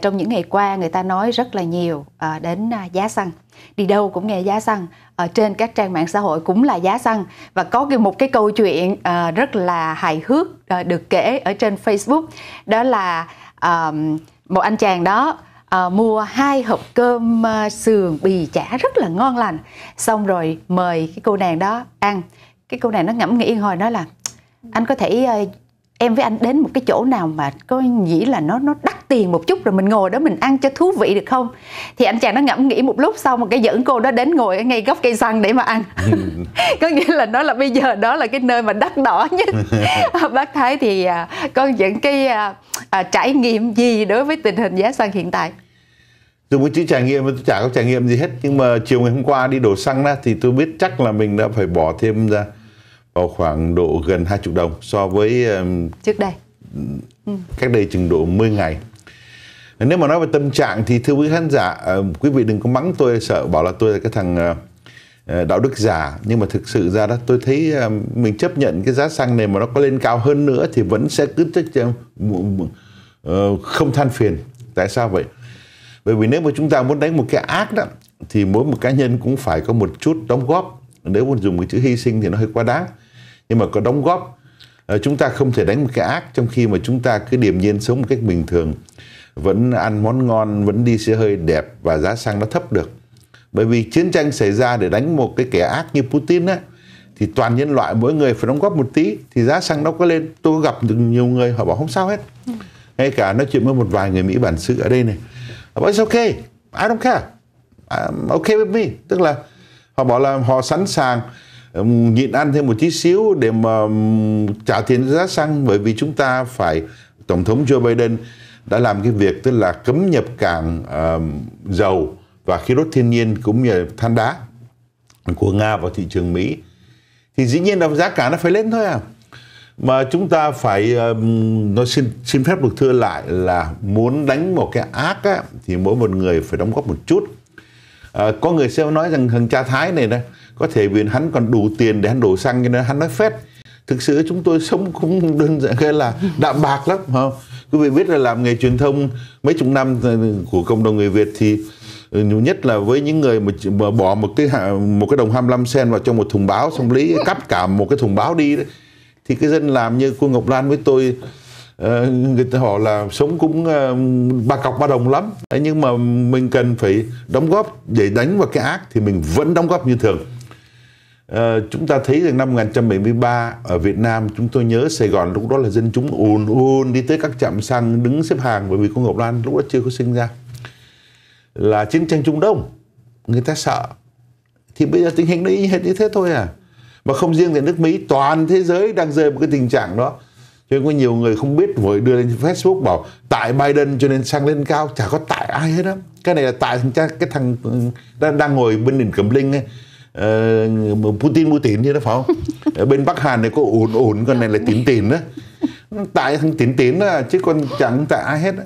Trong những ngày qua người ta nói rất là nhiều à, đến à, giá xăng. Đi đâu cũng nghe giá xăng, ở trên các trang mạng xã hội cũng là giá xăng và có một cái câu chuyện à, rất là hài hước được kể ở trên Facebook đó là một anh chàng đó mua hai hộp cơm à, sườn bì chả rất là ngon lành xong rồi mời cái cô nàng đó ăn cái cô nàng nó ngẫm nghĩ hồi nói là anh có thể em với anh đến một cái chỗ nào mà có nghĩ là nó nó đắt tiền một chút rồi mình ngồi đó mình ăn cho thú vị được không thì anh chàng nó ngẫm nghĩ một lúc sau một cái dẫn cô đó đến ngồi ngay góc cây xăng để mà ăn có nghĩa là nó là bây giờ đó là cái nơi mà đắt đỏ nhất ờ, bác thái thì à, có những cái à, à, trải nghiệm gì đối với tình hình giá xăng hiện tại tôi muốn chữ trải nghiệm tôi chả có trải nghiệm gì hết nhưng mà chiều ngày hôm qua đi đổ xăng ra thì tôi biết chắc là mình đã phải bỏ thêm ra vào khoảng độ gần 20 đồng so với trước đây ừ. cách đây chừng độ 10 ngày nếu mà nói về tâm trạng thì thưa quý khán giả ờ, quý vị đừng có mắng tôi sợ bảo là tôi là cái thằng ờ, ờ, đạo đức giả nhưng mà thực sự ra đó tôi thấy mình chấp nhận cái giá xăng này mà nó có lên cao hơn nữa thì vẫn sẽ cứ không than phiền tại sao vậy bởi vì nếu mà chúng ta muốn đánh một cái ác đó thì mỗi một cá nhân cũng phải có một chút đóng góp nếu muốn dùng cái chữ hy sinh thì nó hơi quá đáng nhưng mà có đóng góp ờ, chúng ta không thể đánh một cái ác trong khi mà chúng ta cứ điềm nhiên sống một cách bình thường vẫn ăn món ngon vẫn đi xe hơi đẹp và giá xăng nó thấp được bởi vì chiến tranh xảy ra để đánh một cái kẻ ác như Putin á thì toàn nhân loại mỗi người phải đóng góp một tí thì giá xăng nó có lên tôi có gặp được nhiều người họ bảo không sao hết ngay cả nói chuyện với một vài người Mỹ bản xứ ở đây này họ bảo ok okay I don't care I'm okay with me tức là họ bảo là họ sẵn sàng nhịn ăn thêm một tí xíu để mà trả tiền giá xăng bởi vì chúng ta phải tổng thống Joe Biden đã làm cái việc tức là cấm nhập cảng uh, dầu và khí đốt thiên nhiên cũng như than đá của Nga vào thị trường Mỹ thì dĩ nhiên là giá cả nó phải lên thôi à mà chúng ta phải um, nó xin xin phép được thưa lại là muốn đánh một cái ác á, thì mỗi một người phải đóng góp một chút Ờ, có người sẽ nói rằng thằng cha thái này đó có thể vì hắn còn đủ tiền để hắn đổ xăng cho nên hắn nói phét thực sự chúng tôi sống cũng đơn giản cái là đạm bạc lắm không quý vị biết là làm nghề truyền thông mấy chục năm của cộng đồng người việt thì ừ, nhất là với những người mà, mà bỏ một cái một cái đồng 25 sen vào trong một thùng báo xong lấy cắt cả một cái thùng báo đi đấy. thì cái dân làm như cô Ngọc Lan với tôi Ờ, người ta họ là sống cũng ờ, ba cọc ba đồng lắm đấy, nhưng mà mình cần phải đóng góp để đánh vào cái ác thì mình vẫn đóng góp như thường ờ, chúng ta thấy rằng năm 1973 ở Việt Nam chúng tôi nhớ Sài Gòn lúc đó là dân chúng ùn ùn đi tới các trạm xăng đứng xếp hàng bởi vì cô Ngọc Lan lúc đó chưa có sinh ra là chiến tranh Trung Đông người ta sợ thì bây giờ tình hình nó đấy hết như thế thôi à mà không riêng về nước Mỹ toàn thế giới đang rơi một cái tình trạng đó Thế có nhiều người không biết vội đưa lên Facebook bảo tại Biden cho nên sang lên cao chả có tại ai hết á. Cái này là tại thằng cái thằng ừ, đang, đang ngồi bên đỉnh Cẩm Linh ấy. Uh, Putin Putin như đó phải không? bên Bắc Hàn này có ổn ổn còn này là tín tín đó. Tại thằng tín tín đó chứ còn chẳng tại ai hết. Đó.